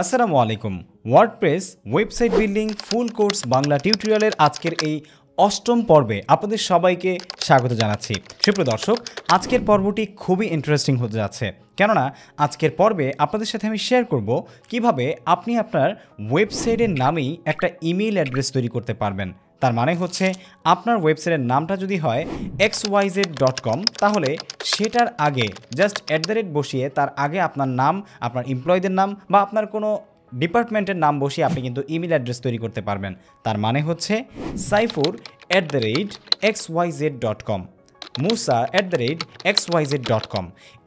আসসালামু আলাইকুম WordPress website building full course Bangla টিউটোরিয়ালের আজকের এই অষ্টম পর্বে আপনাদের সবাইকে স্বাগত জানাচ্ছি সুপ্রিয় দর্শক আজকের পর্বটি খুবই ইন্টারেস্টিং হতে যাচ্ছে কেননা আজকের পর্বে আপনাদের সাথে আমি শেয়ার করব কিভাবে আপনি আপনার ওয়েবসাইটের নামেই একটা ইমেল অ্যাড্রেস তৈরি করতে পারবেন তার মানে হচ্ছে আপনার ওয়েবসাইটের নামটা যদি হয় এক্স ওয়াইজেড ডট কম তাহলে সেটার আগে জাস্ট অ্যাট দ্য রেট বসিয়ে তার আগে আপনার নাম আপনার এমপ্লয়ীদের নাম বা আপনার কোনো ডিপার্টমেন্টের নাম বসিয়ে আপনি কিন্তু ইমেল অ্যাড্রেস তৈরি করতে পারবেন তার মানে হচ্ছে Saifur at the rate x y z dot com Musa at the rate x y z dot com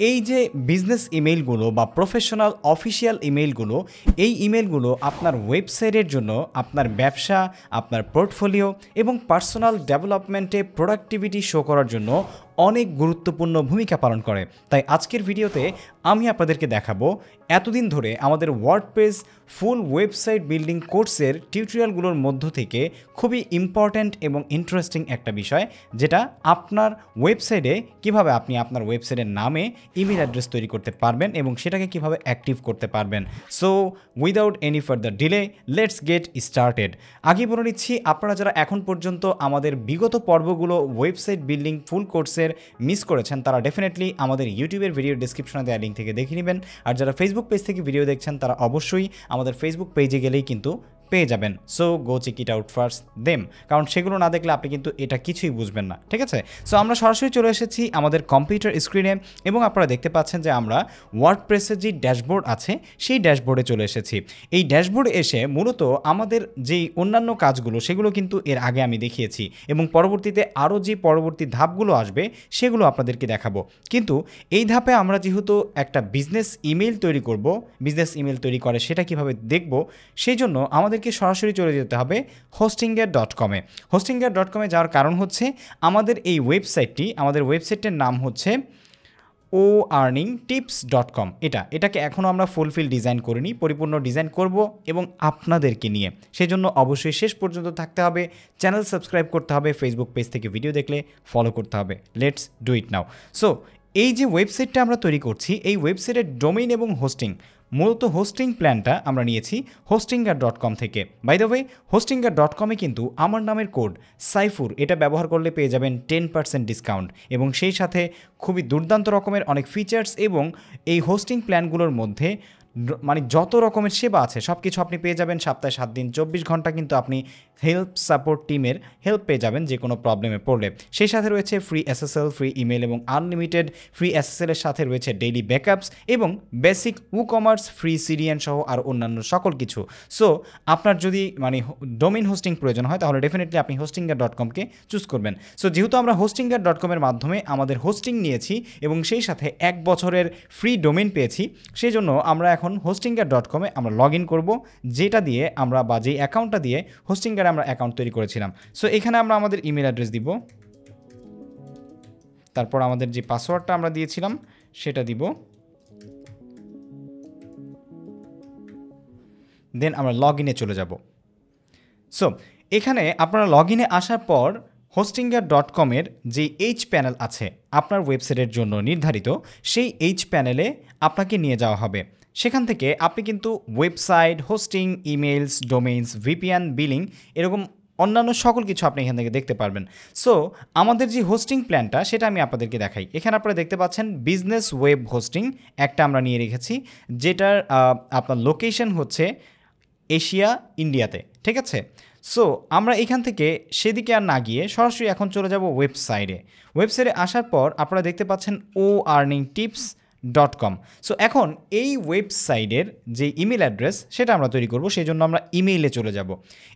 এই যে বিজনেস ইমেইলগুলো বা প্রফেশনাল অফিসিয়াল ইমেইলগুলো এই ইমেলগুলো আপনার ওয়েবসাইটের জন্য আপনার ব্যবসা আপনার পোর্টফোলিও এবং পার্সোনাল ডেভেলপমেন্টে প্রোডাক্টিভিটি শো করার জন্য অনেক গুরুত্বপূর্ণ ভূমিকা পালন করে তাই আজকের ভিডিওতে আমি আপনাদেরকে দেখাবো এতদিন ধরে আমাদের ওয়ার্ডপ্রেস ফুল ওয়েবসাইট বিল্ডিং কোর্সের টিউটোরিয়ালগুলোর মধ্য থেকে খুবই ইম্পর্ট্যান্ট এবং ইন্টারেস্টিং একটা বিষয় যেটা আপনার ওয়েবসাইটে কিভাবে আপনি আপনার ওয়েবসাইটের নামে ইমেল অ্যাড্রেস তৈরি করতে পারবেন এবং সেটাকে কিভাবে অ্যাক্টিভ করতে পারবেন so without any further delay let's get started আগে বলে নিচ্ছি আপনারা যারা এখন পর্যন্ত আমাদের বিগত পর্বগুলো ওয়েবসাইট বিল্ডিং ফুল কোর্সে আমাদের মিস করেছেন তারা ডেফিনেটলি আমাদের ইউটিউবের ভিডিও ডিসক্রিপশনে দেওয়া লিঙ্ক থেকে দেখে নেবেন আর যারা ফেসবুক পেজ থেকে ভিডিও দেখছেন তারা অবশ্যই আমাদের ফেসবুক পেজে গেলেই কিন্তু পেয়ে যাবেন so go check it out first them কারণ সেগুলো না দেখলে আপনি কিন্তু এটা কিছুই বুঝবেন না ঠিক আছে সো আমরা সরাসরি চলে এসেছি আমাদের কম্পিউটার স্ক্রিনে এবং আপনারা দেখতে পাচ্ছেন যে আমরা ওয়ার্ড প্রেসের যে ড্যাশবোর্ড আছে সেই ড্যাশবোর্ডে চলে এসেছি এই ড্যাশবোর্ডে এসে মূলত আমাদের যেই অন্যান্য কাজগুলো সেগুলো কিন্তু এর আগে আমি দেখিয়েছি এবং পরবর্তীতে আরও যে পরবর্তী ধাপগুলো আসবে সেগুলো আপনাদেরকে দেখাবো কিন্তু এই ধাপে আমরা যেহেতু একটা বিজনেস ইমেল তৈরি করব বিজনেস ইমেল তৈরি করে সেটা কিভাবে দেখব সেই জন্য আমাদের আমাদেরকে সরাসরি চলে যেতে হবে হোস্টিংগার ডট কমে হোস্টিংয়ার ডট কমে যাওয়ার কারণ হচ্ছে আমাদের এই ওয়েবসাইটটি আমাদের ওয়েবসাইটের নাম হচ্ছে o earning tips dot com এটা এটাকে এখনও আমরা ফুলফিল ডিজাইন করিনি পরিপূর্ণ ডিজাইন করব এবং আপনাদেরকে নিয়ে সেজন্য অবশ্যই শেষ পর্যন্ত থাকতে হবে চ্যানেল সাবস্ক্রাইব করতে হবে ফেসবুক পেজ থেকে ভিডিও দেখলে ফলো করতে হবে let's do it now so এই যে ওয়েবসাইটটা আমরা তৈরি করছি এই ওয়েবসাইটের ডোমেইন এবং হোস্টিং মূলত হোস্টিং প্ল্যানটা আমরা নিয়েছি হোস্টিঙ্গার ডট কম থেকে by the way Hostinger dot কমে কিন্তু আমার নামের কোড সাইফুর এটা ব্যবহার করলে পেয়ে যাবেন টেন পার্সেন্ট ডিসকাউন্ট এবং সেই সাথে খুবই দুর্দান্ত রকমের অনেক ফিচার্স এবং এই হোস্টিং প্ল্যানগুলোর মধ্যে মানে যত রকমের সেবা আছে সব কিছু আপনি পেয়ে যাবেন সপ্তাহে সাত দিন চব্বিশ ঘন্টা কিন্তু আপনি হেল্প সাপোর্ট টিমের হেল্প পেয়ে যাবেন যে কোনো প্রবলেমে পড়লে সেই সাথে রয়েছে ফ্রি এসএসএল ফ্রি ইমেল এবং আনলিমিটেড ফ্রি এসএসএলের সাথে রয়েছে ডেইলি ব্যাকআপস এবং বেসিক উ কমার্স ফ্রি সিরিয়ান সহ আর অন্যান্য সকল কিছু সো আপনার যদি মানে ডোমেন হোস্টিং প্রয়োজন হয় তাহলে ডেফিনেটলি আপনি হোস্টিংগার ডট কমকে চুজ করবেন সো যেহেতু আমরা হোস্টিংগার ডট কমের মাধ্যমে আমাদের হোস্টিং নিয়েছি এবং সেই সাথে এক বছরের ফ্রি ডোমেন পেয়েছি সেই জন্য আমরা এখন এখন হোস্টিংগার ডট কমে আমরা লগ ইন করবো যেটা দিয়ে আমরা বা যেই অ্যাকাউন্টটা দিয়ে হোস্টিংগারে আমরা অ্যাকাউন্ট তৈরি করেছিলাম সো এখানে আমরা আমাদের ইমেল অ্যাড্রেস দিব তারপর আমাদের যে পাসওয়ার্ডটা আমরা দিয়েছিলাম সেটা দিব দেন আমরা লগ ইনে চলে যাব সো এখানে আপনারা লগ ইনে আসার পর হোস্টিংগার ডট কমের যে এইচ প্যানেল আছে আপনার ওয়েবসাইটের জন্য নির্ধারিত সেই এইচ প্যানেলে আপনাকে নিয়ে যাওয়া হবে সেখান থেকে আপনি কিন্তু website hosting emails domains VPN billing এরকম অন্যান্য সকল কিছু আপনি এখান থেকে দেখতে পারবেন সো আমাদের যে হোস্টিং প্ল্যানটা সেটা আমি আপনাদেরকে দেখাই এখানে আপনারা দেখতে পাচ্ছেন বিজনেস ওয়েব হোস্টিং একটা আমরা নিয়ে রেখেছি যেটার আপনার লোকেশন হচ্ছে এশিয়া ইন্ডিয়াতে ঠিক আছে সো আমরা এখান থেকে সেদিকে আর না গিয়ে সরাসরি এখন চলে যাব ওয়েবসাইটে ওয়েবসাইটে আসার পর আপনারা দেখতে পাচ্ছেন o earning tips dot com so এখন এই ওয়েবসাইটের যে ইমেল অ্যাড্রেস সেটা আমরা তৈরি করব সেই জন্য আমরা ইমেইলে চলে যাব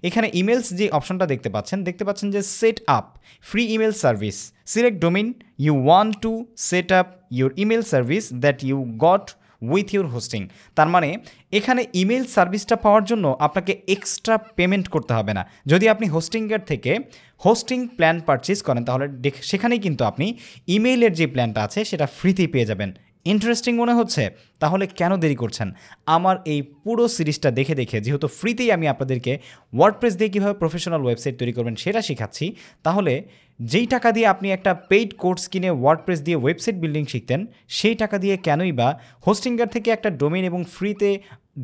এখানে ইমেলস যে অপশনটা দেখতে পাচ্ছেন দেখতে পাচ্ছেন যে set up free email service select domain you want to set up your email service that you got with your hosting তার মানে এখানে ইমেল সার্ভিসটা পাওয়ার জন্য আপনাকে এক্সট্রা পেমেন্ট করতে হবে না যদি আপনি হোস্টিংয়ের থেকে হোস্টিং প্ল্যান পারচেস করেন তাহলে সেখানেই কিন্তু আপনি ইমেইলের যে প্ল্যানটা আছে সেটা ফ্রিতেই পেয়ে যাবেন ইন্টারেস্টিং মনে হচ্ছে তাহলে কেন দেরি করছেন আমার এই পুরো সিরিজটা দেখে দেখে যেহেতু ফ্রিতেই আমি আপনাদেরকে ওয়ার্ডপ্রেস দিয়ে কীভাবে প্রফেশনাল ওয়েবসাইট তৈরি করবেন সেটা শেখাচ্ছি তাহলে যেই টাকা দিয়ে আপনি একটা পেইড কোর্স কিনে ওয়ার্ডপ্রেস দিয়ে ওয়েবসাইট বিল্ডিং শিখতেন সেই টাকা দিয়ে কেনই বা হোস্টিংগার থেকে একটা ডোমেন এবং ফ্রিতে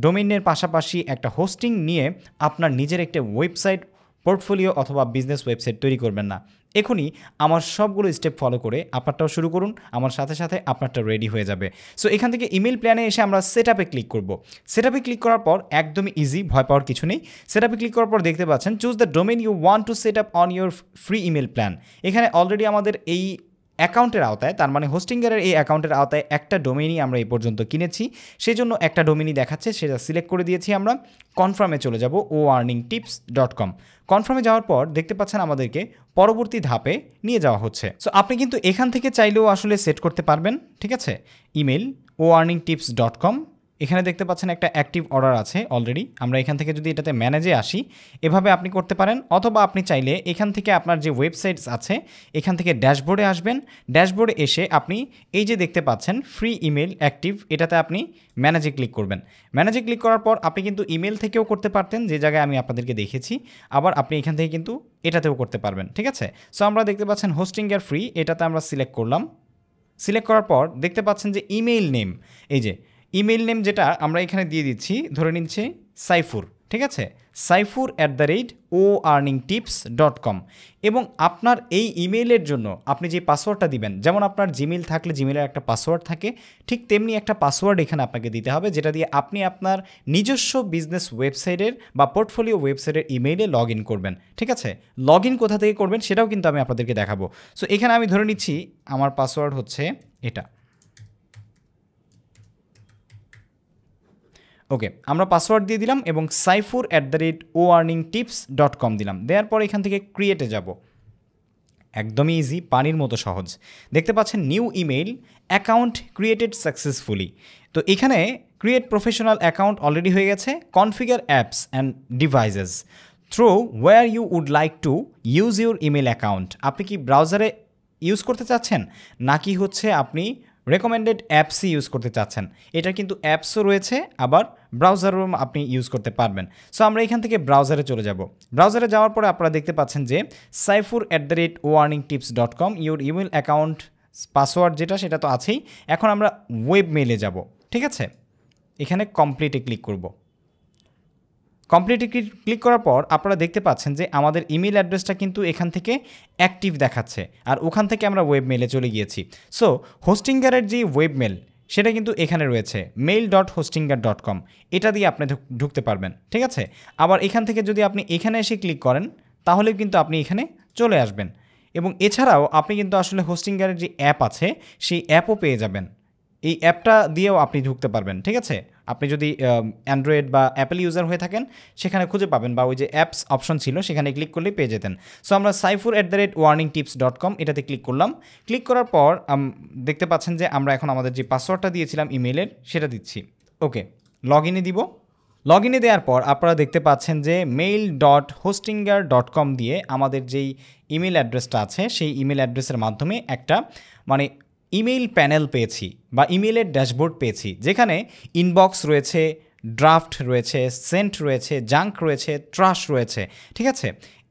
ডোমেনের পাশাপাশি একটা হোস্টিং নিয়ে আপনার নিজের একটা ওয়েবসাইট পোর্টফোলিও অথবা বিজনেস ওয়েবসাইট তৈরি করবেন না এখনই আমার সবগুলো স্টেপ ফলো করে আপনারটাও শুরু করুন আমার সাথে সাথে আপনারটা রেডি হয়ে যাবে সো এখান থেকে ইমেল প্ল্যানে এসে আমরা সেট আপে ক্লিক করব সেট আপে ক্লিক করার পর একদমই ইজি ভয় পাওয়ার কিছু নেই সেট আপে ক্লিক করার পর দেখতে পাচ্ছেন choose the domain you want to set up on your free email plan এখানে অলরেডি আমাদের এই অ্যাকাউন্টের আওতায় তার মানে হোস্টিংয়ের এই অ্যাকাউন্টের আওতায় একটা ডোমিনি আমরা এই পর্যন্ত কিনেছি সেই জন্য একটা ডোমিনি দেখাচ্ছে সেটা সিলেক্ট করে দিয়েছি আমরা কনফার্মে চলে যাব o earning tips dot com কনফার্মে যাওয়ার পর দেখতে পাচ্ছেন আমাদেরকে পরবর্তী ধাপে নিয়ে যাওয়া হচ্ছে সো আপনি কিন্তু এখান থেকে চাইলেও আসলে সেট করতে পারবেন ঠিক আছে email o earning tips dot com এখানে দেখতে পাচ্ছেন একটা অ্যাক্টিভ অর্ডার আছে অলরেডি আমরা এখান থেকে যদি এটাতে ম্যানেজে আসি এভাবে আপনি করতে পারেন অথবা আপনি চাইলে এখান থেকে আপনার যে ওয়েবসাইটস আছে এখান থেকে ড্যাশবোর্ডে আসবেন ড্যাশবোর্ডে এসে আপনি এই যে দেখতে পাচ্ছেন ফ্রি ইমেল অ্যাক্টিভ এটাতে আপনি ম্যানেজে ক্লিক করবেন ম্যানেজে ক্লিক করার পর আপনি কিন্তু ইমেল থেকেও করতে পারতেন যে জায়গায় আমি আপনাদেরকে দেখেছি আবার আপনি এখান থেকে কিন্তু এটাতেও করতে পারবেন ঠিক আছে সো আমরা দেখতে পাচ্ছেন হোস্টিং এর ফ্রি এটাতে আমরা সিলেক্ট করলাম সিলেক্ট করার পর দেখতে পাচ্ছেন যে ইমেইল নেম এই যে ইমেল নেম যেটা আমরা এখানে দিয়ে দিচ্ছি ধরে নিচ্ছে সাইফুর ঠিক আছে Saifur at the rate o earning tips dot com এবং আপনার এই ইমেইলের জন্য আপনি যে পাসওয়ার্ডটা দিবেন যেমন আপনার জিমেল থাকলে জিমেলের একটা পাসওয়ার্ড থাকে ঠিক তেমনি একটা পাসওয়ার্ড এখানে আপনাকে দিতে হবে যেটা দিয়ে আপনি আপনার নিজস্ব বিজনেস ওয়েবসাইটের বা পোর্টফোলিও ওয়েবসাইটের ইমেইলে লগ ইন করবেন ঠিক আছে লগ ইন কোথা থেকে করবেন সেটাও কিন্তু আমি আপনাদেরকে দেখাবো সো এখানে আমি ধরে নিচ্ছি আমার পাসওয়ার্ড হচ্ছে এটা ওকে আমরা পাসওয়ার্ড দিয়ে দিলাম এবং Saifur at the rate o earning tips dot com দিলাম দেওয়ার পর এখান থেকে ক্রিয়েটে যাব একদমই ইজি পানির মতো সহজ দেখতে পাচ্ছেন new email account created successfully তো এখানে ক্রিয়েট প্রফেশনাল অ্যাকাউন্ট অলরেডি হয়ে গেছে configure apps and devices through where you would like to use your email account আপনি কি ব্রাউজারে ইউজ করতে চাচ্ছেন নাকি হচ্ছে আপনি রেকমেন্ডেড অ্যাপসই ইউজ করতে চাচ্ছেন এটা কিন্তু অ্যাপসও রয়েছে আবার ব্রাউজারও আপনি ইউজ করতে পারবেন সো আমরা এখান থেকে ব্রাউজারে চলে যাব ব্রাউজারে যাওয়ার পরে আপনারা দেখতে পাচ্ছেন যে Saifur at the rate warning tips dot com your email account password যেটা সেটা তো আছেই এখন আমরা ওয়েব মেলে যাব ঠিক আছে এখানে কমপ্লিটে ক্লিক করবো কমপ্লিটে ক্লিক করার পর আপনারা দেখতে পাচ্ছেন যে আমাদের ইমেল অ্যাড্রেসটা কিন্তু এখান থেকে অ্যাক্টিভ দেখাচ্ছে আর ওখান থেকে আমরা ওয়েব মেলে চলে গিয়েছি সো হোস্টিঙ্গারের যে ওয়েব মেল সেটা কিন্তু এখানে রয়েছে mail dot Hostinger dot com এটা দিয়ে আপনি ঢুকতে পারবেন ঠিক আছে আবার এখান থেকে যদি আপনি এখানে এসে ক্লিক করেন তাহলে কিন্তু আপনি এখানে চলে আসবেন এবং এছাড়াও আপনি কিন্তু আসলে হোস্টিঙ্গারের যে অ্যাপ আছে সেই অ্যাপও পেয়ে যাবেন এই অ্যাপটা দিয়েও আপনি ঢুকতে পারবেন ঠিক আছে আপনি যদি অ্যান্ড্রয়েড বা অ্যাপেল ইউজার হয়ে থাকেন সেখানে খুঁজে পাবেন বা ওই যে অ্যাপস অপশন ছিল সেখানে ক্লিক করলেই পেয়ে যেতেন সো আমরা Saifur at the rate warning tips dot com এটাতে ক্লিক করলাম ক্লিক করার পর দেখতে পাচ্ছেন যে আমরা এখন আমাদের যে পাসওয়ার্ডটা দিয়েছিলাম ইমেলের সেটা দিচ্ছি ওকে লগ ইনে দিব লগ ইনে দেওয়ার পর আপনারা দেখতে পাচ্ছেন যে mail dot Hostinger dot com দিয়ে আমাদের যেই ইমেল অ্যাড্রেসটা আছে সেই ইমেল অ্যাড্রেসের মাধ্যমে একটা মানে ইমেইল প্যানেল পেয়েছি বা ইমেইলের ড্যাশবোর্ড পেয়েছি যেখানে ইনবক্স রয়েছে ড্রাফট রয়েছে সেন্ট রয়েছে জাঙ্ক রয়েছে ট্রাশ রয়েছে ঠিক আছে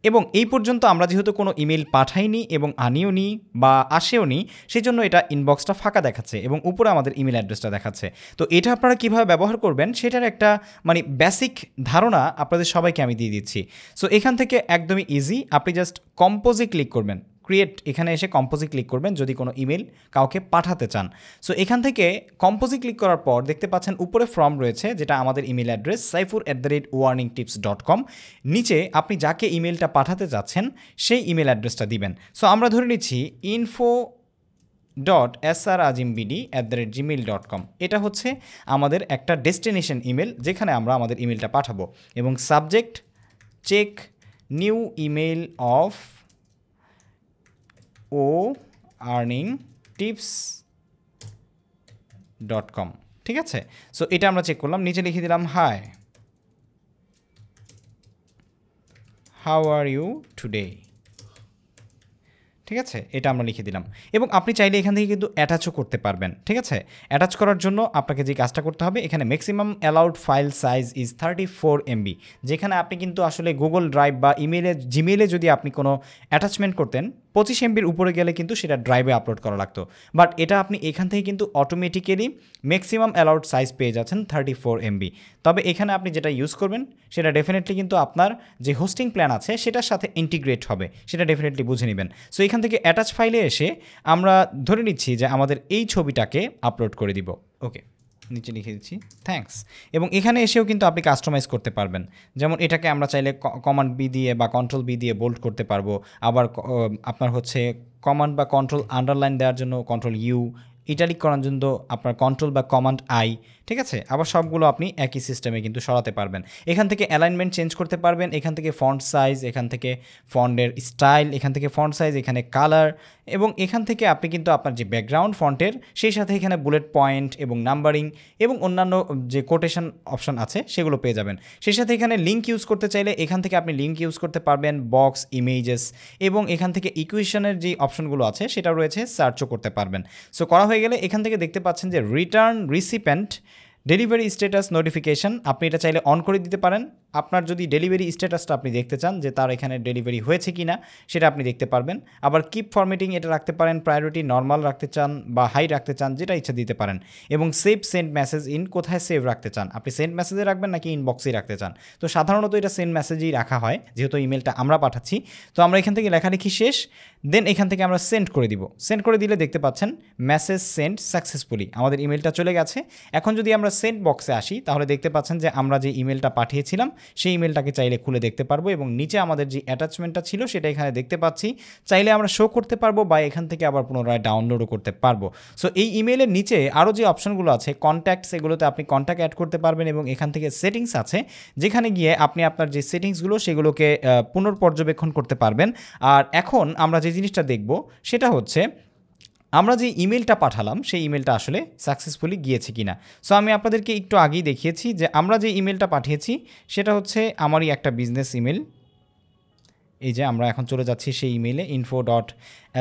এবং এই পর্যন্ত আমরা যেহেতু কোনো ইমেল পাঠাইনি এবং আনিও নি বা আসেও নি সেই জন্য এটা ইনবক্সটা ফাঁকা দেখাচ্ছে এবং উপরে আমাদের ইমেল অ্যাড্রেসটা দেখাচ্ছে তো এটা আপনারা কীভাবে ব্যবহার করবেন সেটার একটা মানে বেসিক ধারণা আপনাদের সবাইকে আমি দিয়ে দিচ্ছি সো এখান থেকে একদমই ইজি আপনি জাস্ট কম্পোজে ক্লিক করবেন ক্রিয়েট এখানে এসে কম্পোজি ক্লিক করবেন যদি কোনো ইমেল কাউকে পাঠাতে চান সো এখান থেকে কম্পোজি ক্লিক করার পর দেখতে পাচ্ছেন উপরে ফর্ম রয়েছে যেটা আমাদের email address Saifur at the rate warning tips dot com নিচে আপনি যাকে ইমেলটা পাঠাতে চাচ্ছেন সেই ইমেল অ্যাড্রেসটা দিবেন সো আমরা ধরে নিচ্ছি info dot S R Azim BD at the rate Gmail dot com এটা হচ্ছে আমাদের একটা ডেস্টিনেশন ইমেল যেখানে আমরা আমাদের ইমেলটা পাঠাবো এবং subject check new email of o earning tips dot com ঠিক আছে সো এটা আমরা চেক করলাম নিচে লিখে দিলাম hi how are you today ঠিক আছে এটা আমরা লিখে দিলাম এবং আপনি চাইলে এখান থেকে কিন্তু অ্যাটাচও করতে পারবেন ঠিক আছে অ্যাটাচ করার জন্য আপনাকে যে কাজটা করতে হবে এখানে maximum allowed file size is thirty four MB যেখানে আপনি কিন্তু আসলে গুগল ড্রাইভ বা ইমেলে জিমেলে যদি আপনি কোনো অ্যাটাচমেন্ট করতেন পঁচিশ এমবির উপরে গেলে কিন্তু সেটা ড্রাইভে আপলোড করা লাগতো বাট এটা আপনি এখান থেকে কিন্তু অটোমেটিক্যালি ম্যাক্সিমাম অ্যালাউড সাইজ পেয়ে যাচ্ছেন থার্টি ফোর এমবি তবে এখানে আপনি যেটা ইউজ করবেন সেটা ডেফিনেটলি কিন্তু আপনার যে হোস্টিং প্ল্যান আছে সেটার সাথে ইন্টিগ্রেট হবে সেটা ডেফিনেটলি বুঝে নেবেন সো এখান থেকে অ্যাটাচ ফাইলে এসে আমরা ধরে নিচ্ছি যে আমাদের এই ছবিটাকে আপলোড করে দিব ওকে নিচে লিখে দিচ্ছি থ্যাংকস এবং এখানে এসেও কিন্তু আপনি কাস্টমাইজ করতে পারবেন যেমন এটাকে আমরা চাইলে কমান্ড বি দিয়ে বা কন্ট্রোল বি দিয়ে বোল্ড করতে পারবো আবার আপনার হচ্ছে কমান্ড বা কন্ট্রোল আন্ডারলাইন দেওয়ার জন্য কন্ট্রোল ইউ ইটালিক করার জন্য আপনার কন্ট্রোল বা কমান্ড আই ঠিক আছে আবার সবগুলো আপনি একই সিস্টেমে কিন্তু সরাতে পারবেন এখান থেকে অ্যালাইনমেন্ট চেঞ্জ করতে পারবেন এখান থেকে ফন্ট সাইজ এখান থেকে ফন্টের স্টাইল এখান থেকে ফন্ট সাইজ এখানে কালার এবং এখান থেকে আপনি কিন্তু আপনার যে ব্যাকগ্রাউন্ড ফন্টের সেই সাথে এখানে বুলেট পয়েন্ট এবং নাম্বারিং এবং অন্যান্য যে কোটেশন অপশন আছে সেগুলো পেয়ে যাবেন সেই সাথে এখানে লিঙ্ক ইউজ করতে চাইলে এখান থেকে আপনি লিঙ্ক ইউজ করতে পারবেন বক্স ইমেজেস এবং এখান থেকে ইকুয়েশনের যে অপশনগুলো আছে সেটা রয়েছে সার্চও করতে পারবেন সো করা হয়ে গেলে এখান থেকে দেখতে পাচ্ছেন যে return recipient delivery status notification আপনি এটা চাইলে অন করে দিতে পারেন আপনার যদি ডেলিভারি স্ট্যাটাসটা আপনি দেখতে চান যে তার এখানে ডেলিভারি হয়েছে কি না সেটা আপনি দেখতে পারবেন আবার কিপ ফরমেটিং এটা রাখতে পারেন প্রায়োরিটি নর্মাল রাখতে চান বা হাই রাখতে চান যেটা ইচ্ছা দিতে পারেন এবং সেভ সেন্ড মেসেজ ইন কোথায় সেভ রাখতে চান আপনি সেন্ড মেসেজে রাখবেন নাকি ইনবক্সেই রাখতে চান তো সাধারণত এটা সেন্ড মেসেজেই রাখা হয় যেহেতু ইমেলটা আমরা পাঠাচ্ছি তো আমরা এখান থেকে লেখালেখি শেষ দেন এখান থেকে আমরা সেন্ড করে দিব সেন্ড করে দিলে দেখতে পাচ্ছেন মেসেজ সেন্ড সাকসেসফুলি আমাদের ইমেলটা চলে গেছে এখন যদি আমরা সেন্ড বক্সে আসি তাহলে দেখতে পাচ্ছেন যে আমরা যে ইমেলটা পাঠিয়েছিলাম সেই ইমেলটাকে চাইলে খুলে দেখতে পারবো এবং নিচে আমাদের যে অ্যাটাচমেন্টটা ছিল সেটা এখানে দেখতে পাচ্ছি চাইলে আমরা শো করতে পারবো বা এখান থেকে আবার পুনরায় ডাউনলোডও করতে পারবো সো এই ইমেলের নিচে আরও যে অপশনগুলো আছে কন্ট্যাক্টস এগুলোতে আপনি কন্ট্যাক্ট অ্যাড করতে পারবেন এবং এখান থেকে সেটিংস আছে যেখানে গিয়ে আপনি আপনার যে সেটিংসগুলো সেগুলোকে পুনর্পর্যবেক্ষণ করতে পারবেন আর এখন আমরা যে জিনিসটা দেখব সেটা হচ্ছে আমরা যে ইমেলটা পাঠালাম সেই ইমেলটা আসলে সাকসেসফুলি গিয়েছে কিনা সো আমি আপনাদেরকে একটু আগেই দেখিয়েছি যে আমরা যে ইমেলটা পাঠিয়েছি সেটা হচ্ছে আমারই একটা বিজনেস ইমেল এই যে আমরা এখন চলে যাচ্ছি সেই ইমেলে ইনফো ডট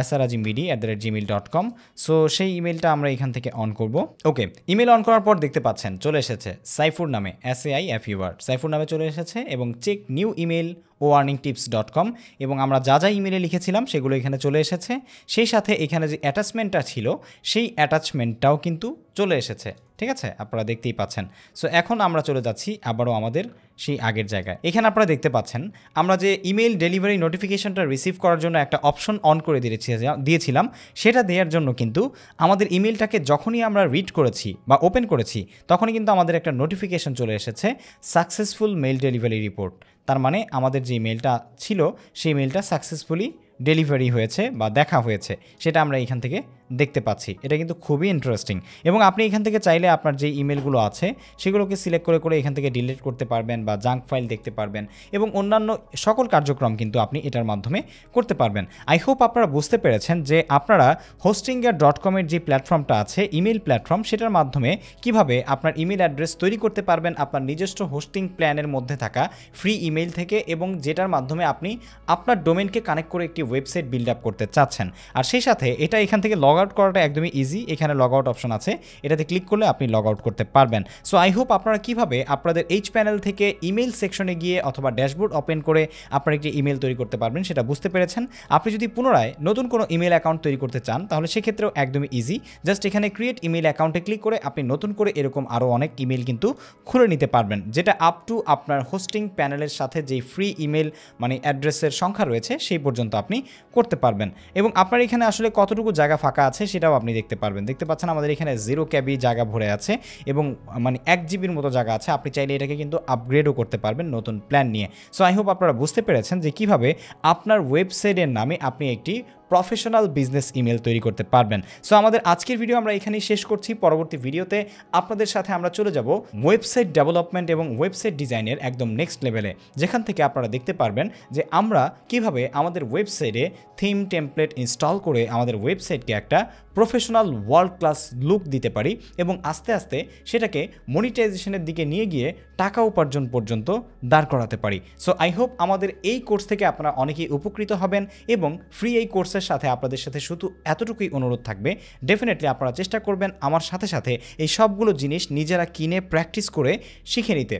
এসআরাজি মিডি at the rate Gmail dot com so সেই ইমেলটা আমরা এখান থেকে অন করব ওকে ইমেল অন করার পর দেখতে পাচ্ছেন চলে এসেছে সাইফুর নামে S A I F R Saifur নামে চলে এসেছে এবং check new email warning tips dot com এবং আমরা যা যা ইমেলে লিখেছিলাম সেগুলো এখানে চলে এসেছে সেই সাথে এখানে যে অ্যাটাচমেন্টটা ছিল সেই অ্যাটাচমেন্টটাও কিন্তু চলে এসেছে ঠিক আছে আপনারা দেখতেই পাচ্ছেন সো এখন আমরা চলে যাচ্ছি আবারও আমাদের সেই আগের জায়গায় এখানে আপনারা দেখতে পাচ্ছেন আমরা যে ইমেল ডেলিভারি নোটিফিকেশনটা রিসিভ করার জন্য একটা অপশন অন করে দিয়েছি দিয়েছিলাম সেটা দেওয়ার জন্য কিন্তু আমাদের ইমেলটাকে যখনই আমরা রিড করেছি বা ওপেন করেছি তখনই কিন্তু আমাদের একটা নোটিফিকেশন চলে এসেছে সাকসেসফুল মেল ডেলিভারি রিপোর্ট তার মানে আমাদের যে মেলটা ছিল সেই মেলটা সাকসেসফুলি ডেলিভারি হয়েছে বা দেখা হয়েছে সেটা আমরা এখান থেকে দেখতে পাচ্ছি এটা কিন্তু খুবই ইন্টারেস্টিং এবং আপনি এখান থেকে চাইলে আপনার যে ইমেলগুলো আছে সেগুলোকে সিলেক্ট করে করে এখান থেকে ডিলিট করতে পারবেন বা জাঙ্ক ফাইল দেখতে পারবেন এবং অন্যান্য সকল কার্যক্রম কিন্তু আপনি এটার মাধ্যমে করতে পারবেন আই হোপ আপনারা বুঝতে পেরেছেন যে আপনারা হোস্টিংয়ার ডট কমের যে প্ল্যাটফর্মটা আছে ইমেল প্ল্যাটফর্ম সেটার মাধ্যমে কিভাবে আপনার ইমেল অ্যাড্রেস তৈরি করতে পারবেন আপনার নিজস্ব হোস্টিং প্ল্যানের মধ্যে থাকা ফ্রি ইমেল থেকে এবং যেটার মাধ্যমে আপনি আপনার ডোমেনকে কানেক্ট করে একটি ওয়েবসাইট বিল্ড আপ করতে চাচ্ছেন আর সেই সাথে এটা এখান থেকে লগ আউট করাটা একদমই ইজি এখানে লগ আউট অপশন আছে এটাতে ক্লিক করলে আপনি লগ আউট করতে পারবেন সো আই হোপ আপনারা কিভাবে আপনাদের এইচ প্যানেল থেকে ইমেল সেকশনে গিয়ে অথবা ড্যাশবোর্ড ওপেন করে আপনারা একটি ইমেল তৈরি করতে পারবেন সেটা বুঝতে পেরেছেন আপনি যদি পুনরায় নতুন কোনো ইমেল অ্যাকাউন্ট তৈরি করতে চান তাহলে সেক্ষেত্রেও একদমই ইজি জাস্ট এখানে ক্রিয়েট ইমেল অ্যাকাউন্টে ক্লিক করে আপনি নতুন করে এরকম আরও অনেক ইমেল কিন্তু খুলে নিতে পারবেন যেটা আপ টু আপনার হোস্টিং প্যানেলের সাথে যেই ফ্রি ইমেল মানে অ্যাড্রেসের সংখ্যা রয়েছে সেই পর্যন্ত আপনি করতে পারবেন এবং আপনার এখানে আসলে কতটুকু জায়গা ফাঁকা আছে সেটাও আপনি দেখতে পারবেন দেখতে পাচ্ছেন আমাদের এখানে জিরো ক্যাবি জায়গা ভরে আছে এবং মানে এক জিবির মতো জায়গা আছে আপনি চাইলে এটাকে কিন্তু আপগ্রেডও করতে পারবেন নতুন প্ল্যান নিয়ে সো আই হোপ আপনারা বুঝতে পেরেছেন যে কিভাবে আপনার ওয়েবসাইটের নামে আপনি একটি প্রফেশনাল বিজনেস ইমেল তৈরি করতে পারবেন সো আমাদের আজকের ভিডিও আমরা এখানেই শেষ করছি পরবর্তী ভিডিওতে আপনাদের সাথে আমরা চলে যাব ওয়েবসাইট ডেভেলপমেন্ট এবং ওয়েবসাইট ডিজাইনের একদম নেক্সট লেভেলে যেখান থেকে আপনারা দেখতে পারবেন যে আমরা কিভাবে আমাদের ওয়েবসাইটে থিম টেমপ্লেট ইনস্টল করে আমাদের ওয়েবসাইটকে একটা প্রফেশনাল ওয়ার্ল্ড ক্লাস লুক দিতে পারি এবং আস্তে আস্তে সেটাকে মনিটাইজেশনের দিকে নিয়ে গিয়ে টাকা উপার্জন পর্যন্ত দাঁড় করাতে পারি সো আই হোপ আমাদের এই কোর্স থেকে আপনারা অনেকেই উপকৃত হবেন এবং ফ্রি এই কোর্সের আপনাদের সাথে আপনাদের সাথে শুধু এতটুকুই অনুরোধ থাকবে ডেফিনেটলি আপনারা চেষ্টা করবেন আমার সাথে সাথে এই সবগুলো জিনিস নিজেরা কিনে প্র্যাকটিস করে শিখে নিতে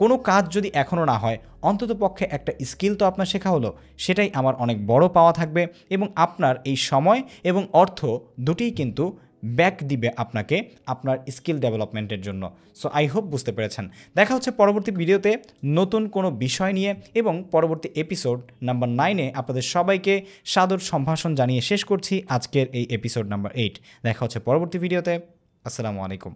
কোনো কাজ যদি এখনও না হয় অন্ততপক্ষে একটা স্কিল তো আপনার শেখা হলো সেটাই আমার অনেক বড় পাওয়া থাকবে এবং আপনার এই সময় এবং অর্থ দুটিই কিন্তু ব্যাক দিবে আপনাকে আপনার স্কিল ডেভেলপমেন্টের জন্য সো আই হোপ বুঝতে পেরেছেন দেখা হচ্ছে পরবর্তী ভিডিওতে নতুন কোনো বিষয় নিয়ে এবং পরবর্তী এপিসোড নাম্বার নাইনে আপনাদের সবাইকে সাদর সম্ভাষণ জানিয়ে শেষ করছি আজকের এই এপিসোড নাম্বার এইট দেখা হচ্ছে পরবর্তী ভিডিওতে আসসালামু আলাইকুম